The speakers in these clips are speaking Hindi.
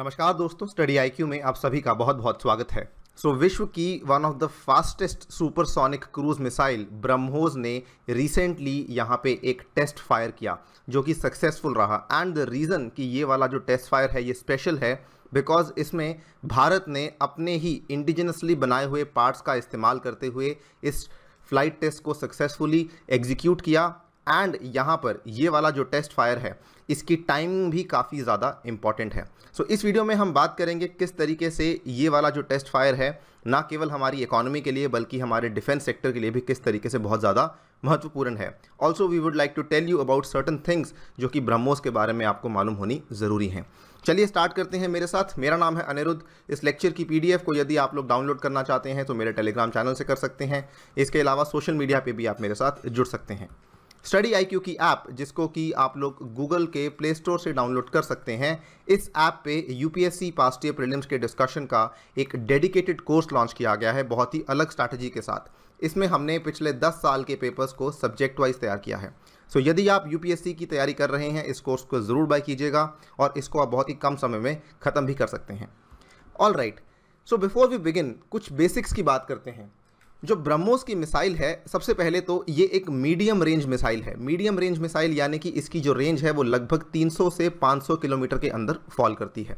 नमस्कार दोस्तों स्टडी आईक्यू में आप सभी का बहुत बहुत स्वागत है सो so, विश्व की one of the fastest supersonic cruise missile BrahMos ने रिसेंटली यहाँ पे एक टेस्ट फायर किया जो कि सक्सेसफुल रहा एंड द रीज़न कि ये वाला जो टेस्ट फायर है ये स्पेशल है बिकॉज इसमें भारत ने अपने ही इंडिजिनसली बनाए हुए पार्ट्स का इस्तेमाल करते हुए इस फ्लाइट टेस्ट को सक्सेसफुली एग्जीक्यूट किया एंड यहाँ पर ये वाला जो टेस्ट फायर है इसकी टाइमिंग भी काफ़ी ज़्यादा इंपॉर्टेंट है सो so, इस वीडियो में हम बात करेंगे किस तरीके से ये वाला जो टेस्ट फायर है ना केवल हमारी इकोनॉमी के लिए बल्कि हमारे डिफेंस सेक्टर के लिए भी किस तरीके से बहुत ज़्यादा महत्वपूर्ण है also we would like to tell you about certain things जो कि ब्रह्मोस के बारे में आपको मालूम होनी ज़रूरी हैं चलिए स्टार्ट करते हैं मेरे साथ मेरा नाम है अनिरुद्ध इस लेक्चर की पीडीएफ को यदि आप लोग डाउनलोड करना चाहते हैं तो मेरे टेलीग्राम चैनल से कर सकते हैं इसके अलावा सोशल मीडिया पर भी आप मेरे साथ जुड़ सकते हैं स्टडी आईक्यू की ऐप जिसको कि आप लोग गूगल के प्ले स्टोर से डाउनलोड कर सकते हैं इस ऐप पे यूपीएससी पास्ट ईयर प्रीलिम्स के डिस्कशन का एक डेडिकेटेड कोर्स लॉन्च किया गया है बहुत ही अलग स्ट्रैटेजी के साथ इसमें हमने पिछले 10 साल के पेपर्स को सब्जेक्ट वाइज तैयार किया है सो so, यदि आप यूपीएससी की तैयारी कर रहे हैं इस कोर्स को ज़रूर बाय कीजिएगा और इसको आप बहुत ही कम समय में ख़त्म भी कर सकते हैं all right so before we begin कुछ बेसिक्स की बात करते हैं जो ब्रह्मोस की मिसाइल है सबसे पहले तो ये एक मीडियम रेंज मिसाइल है मीडियम रेंज मिसाइल यानी कि इसकी जो रेंज है वो लगभग 300 से 500 किलोमीटर के अंदर फॉल करती है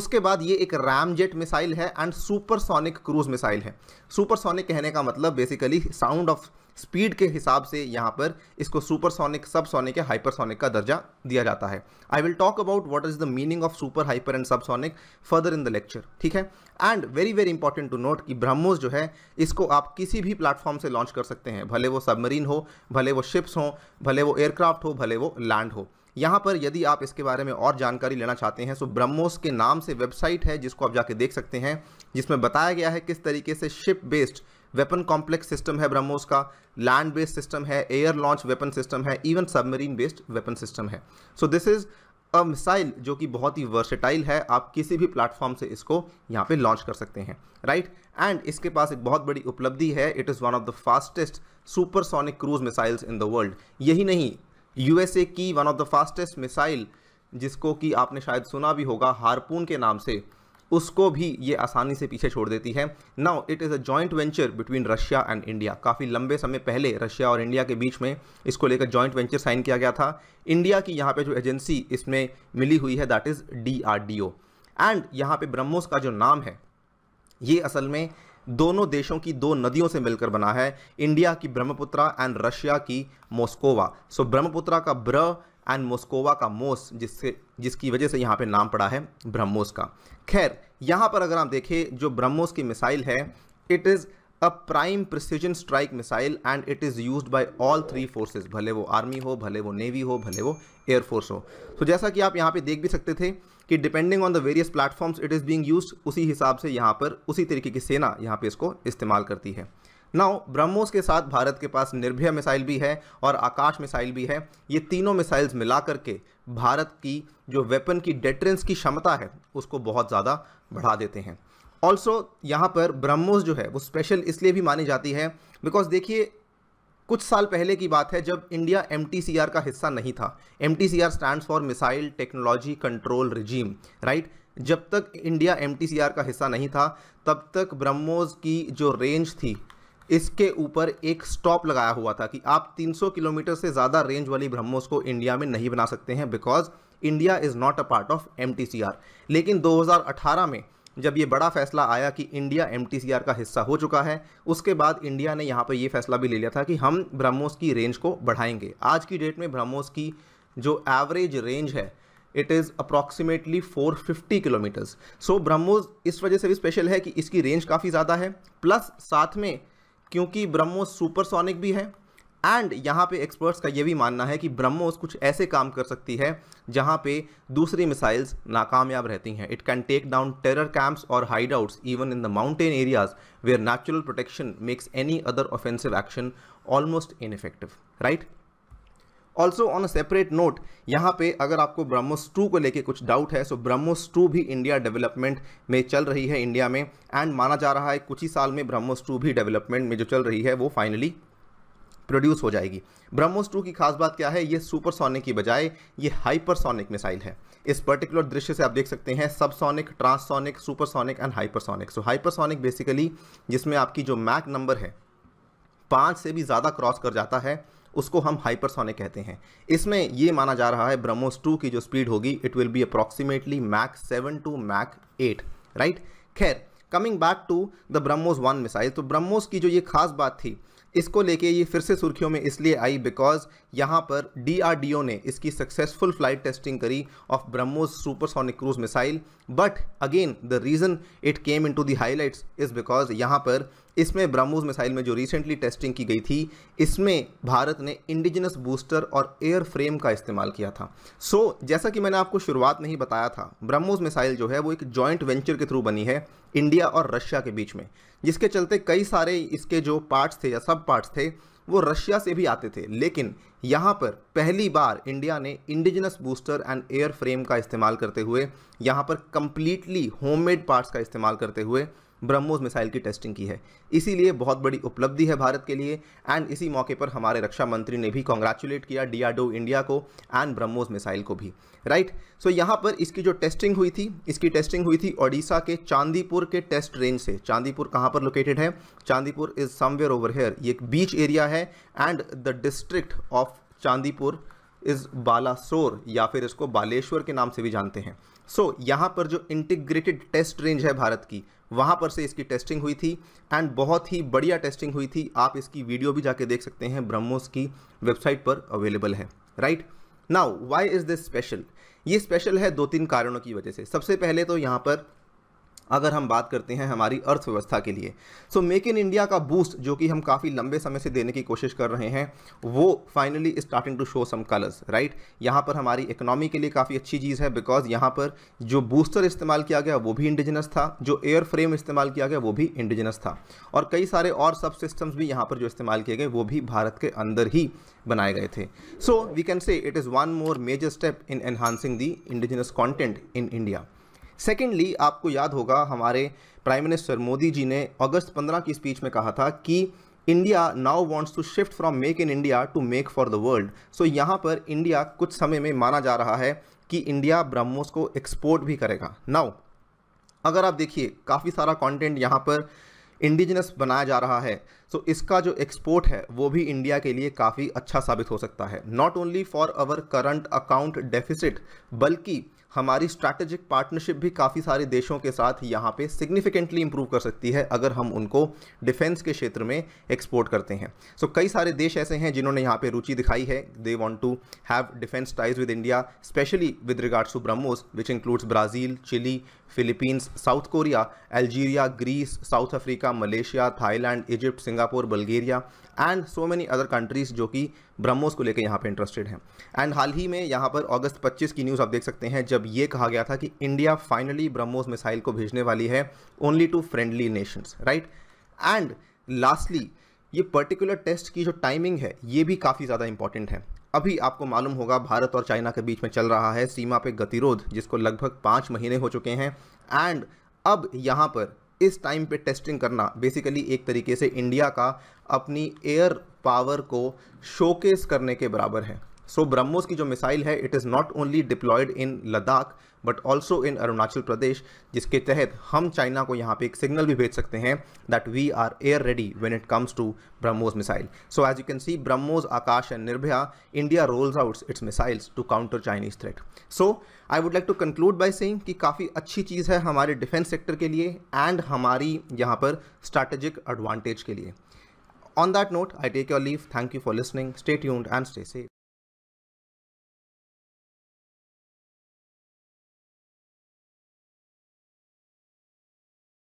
उसके बाद ये एक रैम जेट मिसाइल है एंड सुपरसोनिक क्रूज मिसाइल है सुपरसोनिक कहने का मतलब बेसिकली साउंड ऑफ स्पीड के हिसाब से यहाँ पर इसको सुपरसोनिक सबसोनिक या हाइपरसोनिक का दर्जा दिया जाता है I will talk about what is the meaning of super hyper and subsonic further in the lecture ठीक है and very very important to note कि ब्रह्मोस जो है इसको आप किसी भी प्लेटफॉर्म से लॉन्च कर सकते हैं भले वो सबमरीन हो भले वो शिप्स हो भले वो एयरक्राफ्ट हो भले वो लैंड हो यहाँ पर यदि आप इसके बारे में और जानकारी लेना चाहते हैं तो ब्रह्मोस के नाम से वेबसाइट है जिसको आप जाके देख सकते हैं जिसमें बताया गया है किस तरीके से ship based weapon complex system है ब्रह्मोस का लैंड बेस्ड सिस्टम है एयर लॉन्च वेपन सिस्टम है even submarine based weapon system है so this is a missile जो कि बहुत ही वर्सेटाइल है आप किसी भी प्लेटफॉर्म से इसको यहाँ पे लॉन्च कर सकते हैं राइट right? एंड इसके पास एक बहुत बड़ी उपलब्धि है it is one of the fastest supersonic cruise missiles in the world यही नहीं यूएसए की one of the fastest missile जिसको कि आपने शायद सुना भी होगा हारपून के नाम से उसको भी ये आसानी से पीछे छोड़ देती है now it is a joint venture between Russia and India काफ़ी लंबे समय पहले रशिया और इंडिया के बीच में इसको लेकर जॉइंट वेंचर साइन किया गया था इंडिया की यहाँ पर जो एजेंसी इसमें मिली हुई है दैट इज़ डी एंड यहाँ पर ब्रह्मोस का जो नाम है ये असल में दोनों देशों की दो नदियों से मिलकर बना है इंडिया की ब्रह्मपुत्रा एंड रशिया की मोस्कोवा सो so, ब्रह्मपुत्रा का ब्र एंड मोस्कोवा का मोस जिससे जिसकी वजह से यहाँ पे नाम पड़ा है ब्रह्मोस का खैर यहाँ पर अगर आप देखें जो ब्रह्मोस की मिसाइल है it is a prime precision strike missile and it is use by all three forces भले वो आर्मी हो भले वो नेवी हो भले वो एयरफोर्स हो तो जैसा कि आप यहाँ पर देख भी सकते थे कि depending on the various platforms it is being use उसी हिसाब से यहाँ पर उसी तरीके की सेना यहाँ पर इसको इस्तेमाल करती है नाउ ब्रह्मोस के साथ भारत के पास निर्भया मिसाइल भी है और आकाश मिसाइल भी है ये तीनों मिसाइल्स मिला करके भारत की जो वेपन की डेटरेंस की क्षमता है उसको बहुत ज़्यादा बढ़ा देते हैं ऑल्सो यहाँ पर ब्रह्मोस जो है वो स्पेशल इसलिए भी मानी जाती है बिकॉज देखिए कुछ साल पहले की बात है जब इंडिया एम का हिस्सा नहीं था M T stand for missile technology control regime right जब तक इंडिया एम का हिस्सा नहीं था तब तक ब्रह्मोस की जो रेंज थी इसके ऊपर एक स्टॉप लगाया हुआ था कि आप 300 किलोमीटर से ज़्यादा रेंज वाली ब्रह्मोस को इंडिया में नहीं बना सकते हैं because India is not a part of M लेकिन 2018 में जब ये बड़ा फैसला आया कि इंडिया एम का हिस्सा हो चुका है उसके बाद इंडिया ने यहाँ पर ये फैसला भी ले लिया था कि हम ब्रह्मोस की रेंज को बढ़ाएंगे आज की डेट में ब्रह्मोस की जो एवरेज रेंज है it is approximately 450 kilometres so BrahMos इस वजह से भी स्पेशल है कि इसकी रेंज काफ़ी ज़्यादा है प्लस साथ में क्योंकि ब्रह्मोस सुपरसोनिक भी है एंड यहाँ पे एक्सपर्ट्स का ये भी मानना है कि ब्रह्मोस कुछ ऐसे काम कर सकती है जहाँ पे दूसरी मिसाइल्स नाकामयाब रहती हैं it can take down terror camps और hideouts even in the mountain areas where natural protection makes any other offensive action almost in right also on a separate note यहाँ पे अगर आपको ब्रह्मोस टू को लेके कुछ डाउट है सो ब्रह्मोस टू भी इंडिया डेवलपमेंट में चल रही है इंडिया में एंड माना जा रहा है कुछ ही साल में ब्रह्मोस टू भी डेवलपमेंट में जो चल रही है वो फाइनली प्रोड्यूस हो जाएगी ब्रह्मोस टू की खास बात क्या है ये सुपरसोनिक की बजाय ये हाइपरसोनिक मिसाइल है इस पर्टिकुलर दृश्य से आप देख सकते हैं subsonic super supersonic and hypersonic so hypersonic basically जिसमें आपकी जो मैक नंबर है पाँच से भी ज़्यादा क्रॉस कर जाता है उसको हम हाइपरसोनिक कहते हैं इसमें ये माना जा रहा है ब्रह्मोस टू की जो स्पीड होगी it will be approximately Mach seven to Mach eight right खैर coming back to the BrahMos one missile तो ब्रह्मोस की जो ये खास बात थी इसको लेके ये फिर से सुर्खियों में इसलिए आई बिकॉज यहाँ पर डीआरडीओ ने इसकी सक्सेसफुल फ्लाइट टेस्टिंग करी of BrahMos supersonic cruise missile but again the reason it came into the highlights is because यहाँ पर इसमें ब्रह्मोस मिसाइल में जो रिसेंटली टेस्टिंग की गई थी इसमें भारत ने इंडिजिनस बूस्टर और एयर फ्रेम का इस्तेमाल किया था सो so, जैसा कि मैंने आपको शुरुआत में ही बताया था ब्रह्मोस मिसाइल जो है वो एक जॉइंट वेंचर के थ्रू बनी है इंडिया और रशिया के बीच में जिसके चलते कई सारे इसके जो पार्ट्स थे या सब पार्ट्स थे वो रशिया से भी आते थे लेकिन यहाँ पर पहली बार इंडिया ने indigenous booster and airframe का इस्तेमाल करते हुए यहाँ पर कम्प्लीटली होममेड पार्ट्स का इस्तेमाल करते हुए ब्रह्मोस मिसाइल की टेस्टिंग की है इसीलिए बहुत बड़ी उपलब्धि है भारत के लिए एंड इसी मौके पर हमारे रक्षा मंत्री ने भी कॉन्ग्रेचुलेट किया डीआरडो इंडिया को एंड ब्रह्मोस मिसाइल को भी राइट सो so, यहाँ पर इसकी जो टेस्टिंग हुई थी इसकी टेस्टिंग हुई थी ओडिशा के चांदीपुर के टेस्ट रेंज से चांदीपुर कहाँ पर लोकेटेड है Chandipur is somewhere over here ये एक बीच एरिया है and the district of Chandipur is Balasore या फिर इसको बालेश्वर के नाम से भी जानते हैं सो so, यहाँ पर जो इंटीग्रेटेड टेस्ट रेंज है भारत की वहाँ पर से इसकी टेस्टिंग हुई थी एंड बहुत ही बढ़िया टेस्टिंग हुई थी आप इसकी वीडियो भी जाके देख सकते हैं ब्रह्मोस की वेबसाइट पर अवेलेबल है right now why is this special ये स्पेशल है दो तीन कारणों की वजह से सबसे पहले तो यहाँ पर अगर हम बात करते हैं हमारी अर्थव्यवस्था के लिए सो मेक इन इंडिया का बूस्ट जो कि हम काफ़ी लंबे समय से देने की कोशिश कर रहे हैं वो finally starting to show some colours right यहाँ पर हमारी इकोनॉमी के लिए काफ़ी अच्छी चीज़ है बिकॉज यहाँ पर जो बूस्टर इस्तेमाल किया गया वो भी इंडिजिनस था जो एयर फ्रेम इस्तेमाल किया गया वो भी इंडिजिनस था और कई सारे और सब सिस्टम्स भी यहाँ पर जो इस्तेमाल किए गए वो भी भारत के अंदर ही बनाए गए थे so we can say it is one more major step in enhancing the indigenous content in India secondly आपको याद होगा हमारे प्राइम मिनिस्टर मोदी जी ने अगस्त 15 की स्पीच में कहा था कि India now wants to shift from make in India to make for the world so यहाँ पर इंडिया कुछ समय में माना जा रहा है कि इंडिया ब्रह्मोस को एक्सपोर्ट भी करेगा नाउ अगर आप देखिए काफ़ी सारा कंटेंट यहाँ पर इंडिजिनस बनाया जा रहा है सो इसका जो एक्सपोर्ट है वो भी इंडिया के लिए काफ़ी अच्छा साबित हो सकता है not only for our current account deficit बल्कि हमारी स्ट्रैटेजिक पार्टनरशिप भी काफ़ी सारे देशों के साथ यहाँ पे सिग्निफिकेंटली इंप्रूव कर सकती है अगर हम उनको डिफेंस के क्षेत्र में एक्सपोर्ट करते हैं सो so, कई सारे देश ऐसे हैं जिन्होंने यहाँ पे रुचि दिखाई है they want to have defence ties with India specially with regards to BrahMos which includes Brazil Chile Philippines South Korea Algeria Greece South Africa Malaysia Thailand Egypt सिंगा Singapore Bulgaria and so many other countries जो कि ब्रह्मोस को लेकर यहाँ पे इंटरेस्टेड हैं एंड हाल ही में यहाँ पर अगस्त 25 की न्यूज़ आप देख सकते हैं जब ये कहा गया था कि इंडिया फाइनली ब्रह्मोस मिसाइल को भेजने वाली है only to friendly nations right and lastly ये पर्टिकुलर टेस्ट की जो टाइमिंग है ये भी काफ़ी ज़्यादा इंपॉर्टेंट है अभी आपको मालूम होगा भारत और चाइना के बीच में चल रहा है सीमा पे गतिरोध जिसको लगभग पाँच महीने हो चुके हैं एंड अब यहाँ पर इस टाइम पे टेस्टिंग करना बेसिकली एक तरीके से इंडिया का अपनी एयर पावर को शोकेस करने के बराबर है सो ब्रह्मोस की जो मिसाइल है it is not only deployed in Ladakh but also in Arunachal Pradesh जिसके तहत हम चाइना को यहाँ पे एक सिग्नल भी भेज सकते हैं that we are air ready when it comes to BrahMos missile so as you can see BrahMos Akash and Nirbhaya India rolls out its missiles to counter Chinese threat so I would like to conclude by saying कि काफ़ी अच्छी चीज़ है हमारे डिफेंस सेक्टर के लिए एंड हमारी यहाँ पर स्ट्रैटेजिक एडवांटेज के लिए On that note, I take your leave. Thank you for listening. Stay tuned and stay safe.